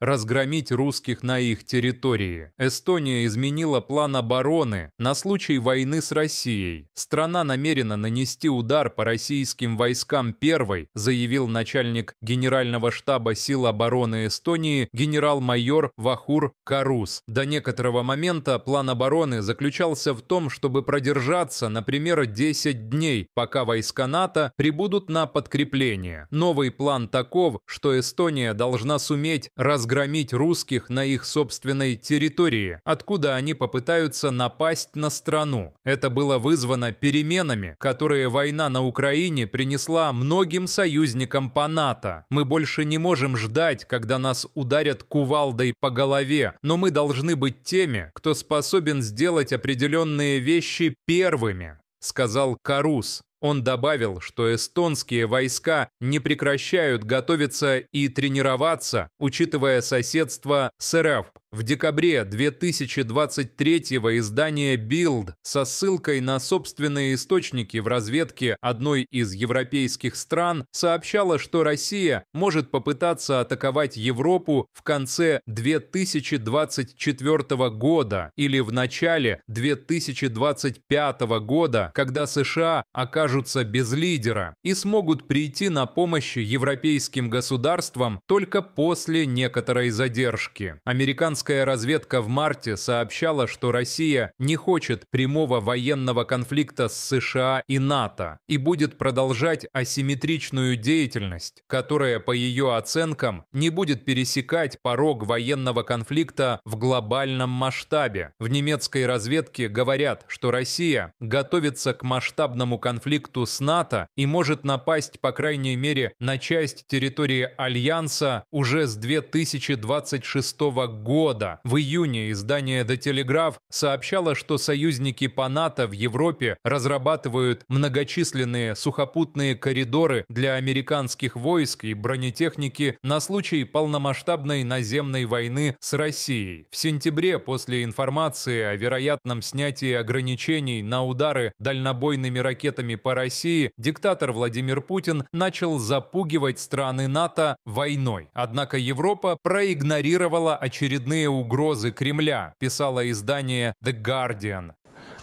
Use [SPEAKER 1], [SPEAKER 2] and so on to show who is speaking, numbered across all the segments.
[SPEAKER 1] разгромить русских на их территории. Эстония изменила план обороны на случай войны с Россией. Страна намерена нанести удар по российским войскам первой, заявил начальник Генерального штаба сил обороны Эстонии генерал-майор Вахур Карус. До некоторого момента план обороны заключался в том, чтобы продержаться, например, 10 дней, пока войска НАТО прибудут на подкрепление. Новый план таков, что Эстония должна суметь разгромить разгромить русских на их собственной территории, откуда они попытаются напасть на страну. Это было вызвано переменами, которые война на Украине принесла многим союзникам по НАТО. Мы больше не можем ждать, когда нас ударят кувалдой по голове, но мы должны быть теми, кто способен сделать определенные вещи первыми сказал Карус, он добавил, что эстонские войска не прекращают готовиться и тренироваться, учитывая соседство с РФ. В декабре 2023 издание Bild со ссылкой на собственные источники в разведке одной из европейских стран сообщало, что Россия может попытаться атаковать Европу в конце 2024 года или в начале 2025 года, когда США окажут окажутся без лидера и смогут прийти на помощь европейским государствам только после некоторой задержки. Американская разведка в марте сообщала, что Россия не хочет прямого военного конфликта с США и НАТО и будет продолжать асимметричную деятельность, которая, по ее оценкам, не будет пересекать порог военного конфликта в глобальном масштабе. В немецкой разведке говорят, что Россия готовится к масштабному конфликту конфликту с НАТО и может напасть, по крайней мере, на часть территории Альянса уже с 2026 года. В июне издание The Telegraph сообщало, что союзники по НАТО в Европе разрабатывают многочисленные сухопутные коридоры для американских войск и бронетехники на случай полномасштабной наземной войны с Россией. В сентябре, после информации о вероятном снятии ограничений на удары дальнобойными ракетами по по России диктатор Владимир Путин начал запугивать страны НАТО войной. Однако Европа проигнорировала очередные угрозы Кремля, писало издание The Guardian.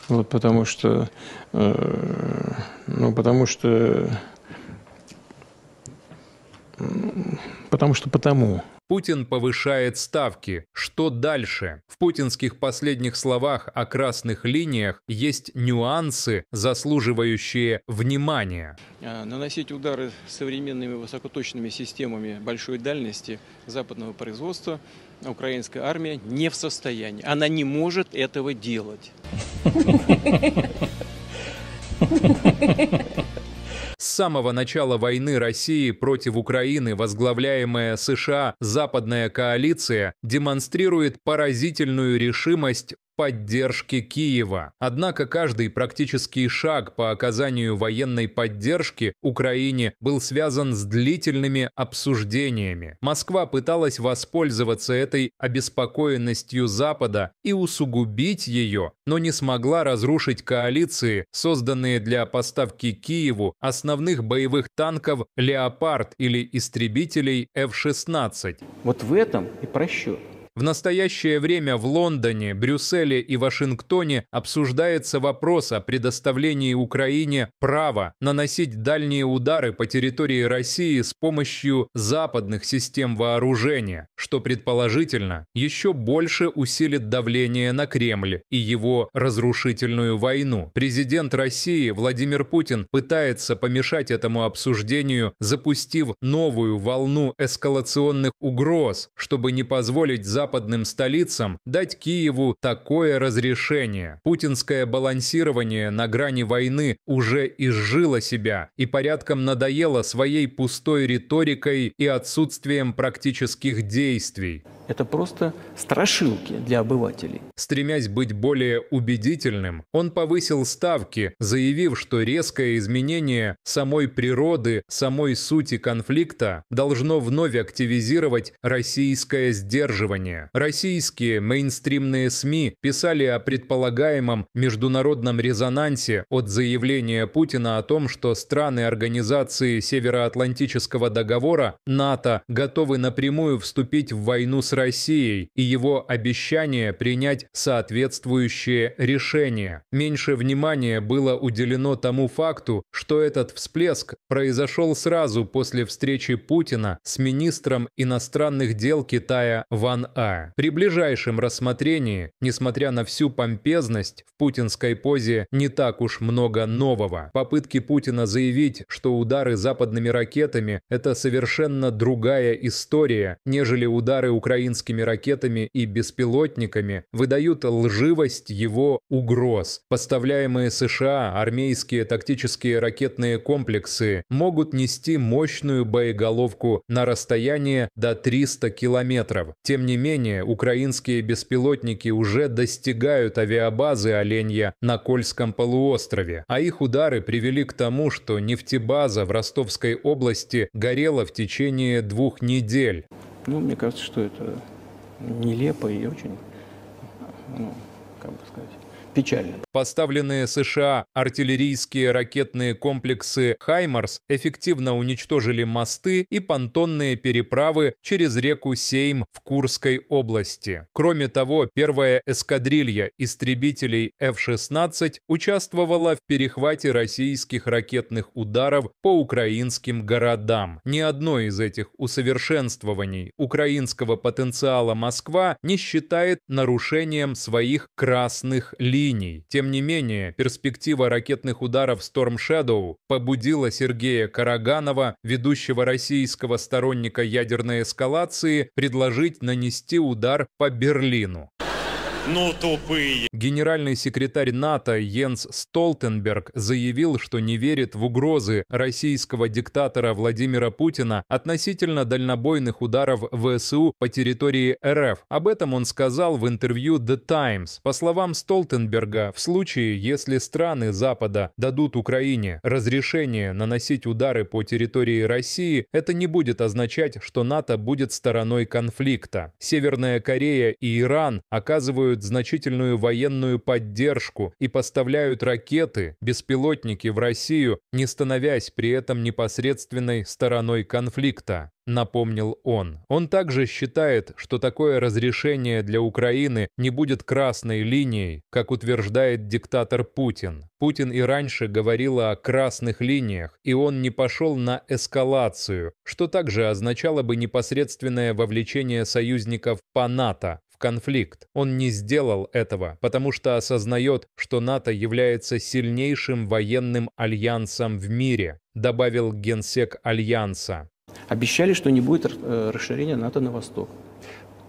[SPEAKER 1] Вот потому что, э, ну потому что, потому что потому. Путин повышает ставки. Что дальше? В путинских последних словах о красных линиях есть нюансы, заслуживающие внимания. А, наносить удары современными высокоточными системами большой дальности западного производства украинская армия не в состоянии. Она не может этого делать. С самого начала войны России против Украины возглавляемая США западная коалиция демонстрирует поразительную решимость поддержки Киева. Однако каждый практический шаг по оказанию военной поддержки Украине был связан с длительными обсуждениями. Москва пыталась воспользоваться этой обеспокоенностью Запада и усугубить ее, но не смогла разрушить коалиции, созданные для поставки Киеву основных боевых танков «Леопард» или истребителей F-16. Вот в этом и просчет. В настоящее время в Лондоне, Брюсселе и Вашингтоне обсуждается вопрос о предоставлении Украине права наносить дальние удары по территории России с помощью западных систем вооружения, что предположительно еще больше усилит давление на Кремль и его разрушительную войну. Президент России Владимир Путин пытается помешать этому обсуждению, запустив новую волну эскалационных угроз, чтобы не позволить Западу западным столицам дать Киеву такое разрешение. Путинское балансирование на грани войны уже изжило себя и порядком надоело своей пустой риторикой и отсутствием практических действий. Это просто страшилки для обывателей. Стремясь быть более убедительным, он повысил ставки, заявив, что резкое изменение самой природы, самой сути конфликта должно вновь активизировать российское сдерживание. Российские мейнстримные СМИ писали о предполагаемом международном резонансе от заявления Путина о том, что страны Организации Североатлантического договора, НАТО, готовы напрямую вступить в войну с Россией и его обещание принять соответствующее решение. Меньше внимания было уделено тому факту, что этот всплеск произошел сразу после встречи Путина с министром иностранных дел Китая Ван А. При ближайшем рассмотрении, несмотря на всю помпезность, в путинской позе не так уж много нового. Попытки Путина заявить, что удары западными ракетами – это совершенно другая история, нежели удары Украины украинскими ракетами и беспилотниками выдают лживость его угроз. Поставляемые США армейские тактические ракетные комплексы могут нести мощную боеголовку на расстояние до 300 километров. Тем не менее, украинские беспилотники уже достигают авиабазы «Оленья» на Кольском полуострове, а их удары привели к тому, что нефтебаза в Ростовской области горела в течение двух недель. Ну, мне кажется, что это нелепо и очень, ну, как бы сказать, печально. Поставленные США артиллерийские ракетные комплексы «Хаймарс» эффективно уничтожили мосты и понтонные переправы через реку Сейм в Курской области. Кроме того, первая эскадрилья истребителей F-16 участвовала в перехвате российских ракетных ударов по украинским городам. Ни одно из этих усовершенствований украинского потенциала Москва не считает нарушением своих красных линий линий. Тем не менее, перспектива ракетных ударов Storm Shadow побудила Сергея Караганова, ведущего российского сторонника ядерной эскалации, предложить нанести удар по Берлину. Ну, тупые. Генеральный секретарь НАТО Йенс Столтенберг заявил, что не верит в угрозы российского диктатора Владимира Путина относительно дальнобойных ударов ВСУ по территории РФ. Об этом он сказал в интервью The Times. По словам Столтенберга, в случае, если страны Запада дадут Украине разрешение наносить удары по территории России, это не будет означать, что НАТО будет стороной конфликта. Северная Корея и Иран оказывают оказывают значительную военную поддержку и поставляют ракеты, беспилотники в Россию, не становясь при этом непосредственной стороной конфликта напомнил он. Он также считает, что такое разрешение для Украины не будет красной линией, как утверждает диктатор Путин. Путин и раньше говорил о красных линиях, и он не пошел на эскалацию, что также означало бы непосредственное вовлечение союзников по НАТО, в конфликт. Он не сделал этого, потому что осознает, что НАТО является сильнейшим военным альянсом в мире, добавил генсек Альянса. Обещали, что не будет э, расширения НАТО на восток.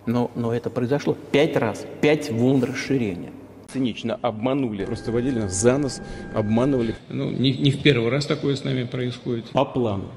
[SPEAKER 1] Но, но это произошло пять раз, пять волн расширения цинично обманули. Просто водили нас за нос, обманывали. Ну, не, не в первый раз такое с нами происходит. По плану.